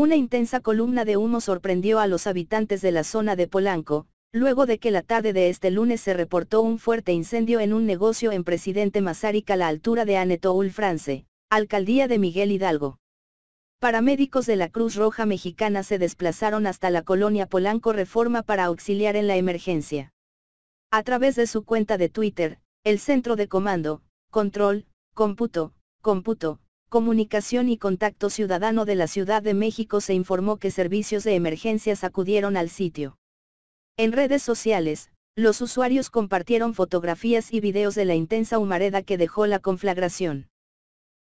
Una intensa columna de humo sorprendió a los habitantes de la zona de Polanco, luego de que la tarde de este lunes se reportó un fuerte incendio en un negocio en Presidente Mazárica a la altura de Anetoul France, alcaldía de Miguel Hidalgo. Paramédicos de la Cruz Roja Mexicana se desplazaron hasta la colonia Polanco Reforma para auxiliar en la emergencia. A través de su cuenta de Twitter, el Centro de Comando, Control, Cómputo, Cómputo, Comunicación y Contacto Ciudadano de la Ciudad de México se informó que servicios de emergencias acudieron al sitio. En redes sociales, los usuarios compartieron fotografías y videos de la intensa humareda que dejó la conflagración.